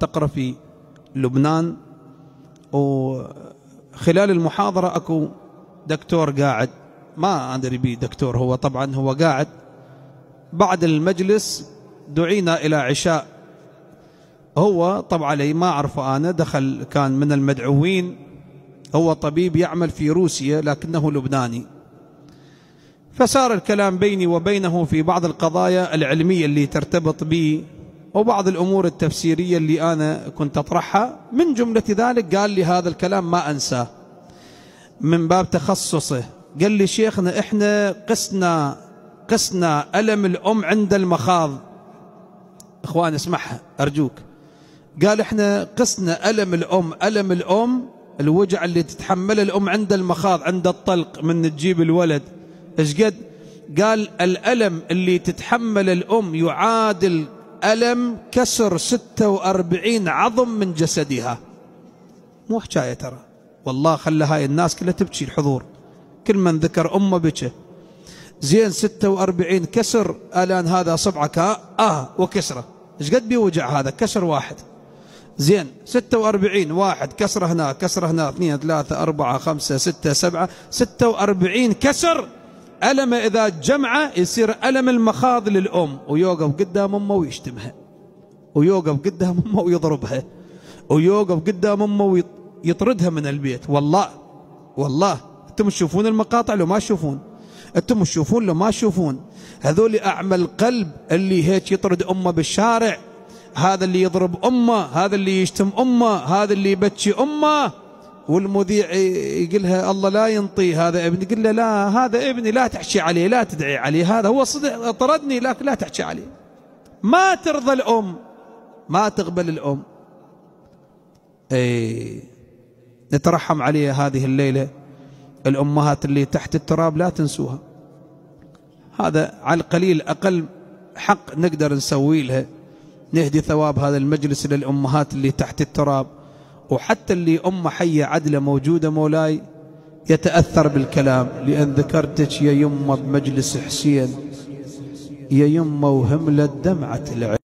تقرا في لبنان وخلال المحاضره اكو دكتور قاعد ما ادري بيه دكتور هو طبعا هو قاعد بعد المجلس دعينا الى عشاء هو طبعا علي ما اعرفه انا دخل كان من المدعوين هو طبيب يعمل في روسيا لكنه لبناني فصار الكلام بيني وبينه في بعض القضايا العلميه اللي ترتبط بي وبعض الأمور التفسيرية اللي أنا كنت أطرحها من جملة ذلك قال لي هذا الكلام ما أنساه من باب تخصصه قال لي شيخنا إحنا قسنا قسنا ألم الأم عند المخاض إخوان اسمعها أرجوك قال إحنا قسنا ألم الأم ألم الأم الوجع اللي تتحمله الأم عند المخاض عند الطلق من تجيب الولد إيش قد قال الألم اللي تتحمل الأم يعادل ألم كسر 46 عظم من جسدها مو حكاية ترى والله خلى هاي الناس كلها تبكي الحضور كل من ذكر أمه بكى زين 46 كسر الان هذا صبعك اه وكسره ايش قد بيوجع هذا كسر واحد زين 46 واحد كسره هنا كسره هنا اثنين ثلاثة أربعة خمسة ستة سبعة 46 كسر ألم إذا جمع يصير ألم المخاض للأم ويوقف قدام أمه ويشتمها ويوقف قدام أمه ويضربها ويوقف قدام أمه ويطردها من البيت والله والله أنتم تشوفون المقاطع لو ما تشوفون أنتم تشوفون لو ما تشوفون هذول أعمى القلب اللي هيك يطرد أمه بالشارع هذا اللي يضرب أمه هذا اللي يشتم أمه هذا اللي يبكي أمه والمذيع يقول لها الله لا ينطي هذا ابني قل له لا هذا ابني لا تحشي عليه لا تدعي عليه هذا هو صدق طردني لكن لا تحشي عليه ما ترضى الأم ما تقبل الأم اي نترحم عليها هذه الليلة الأمهات اللي تحت التراب لا تنسوها هذا على القليل أقل حق نقدر نسوي لها نهدي ثواب هذا المجلس للأمهات اللي تحت التراب وحتى اللي أمه حية عدلة موجودة مولاي يتأثر بالكلام لأن ذكرتك يا يمه بمجلس حسين يا يمه وهملت دمعة العين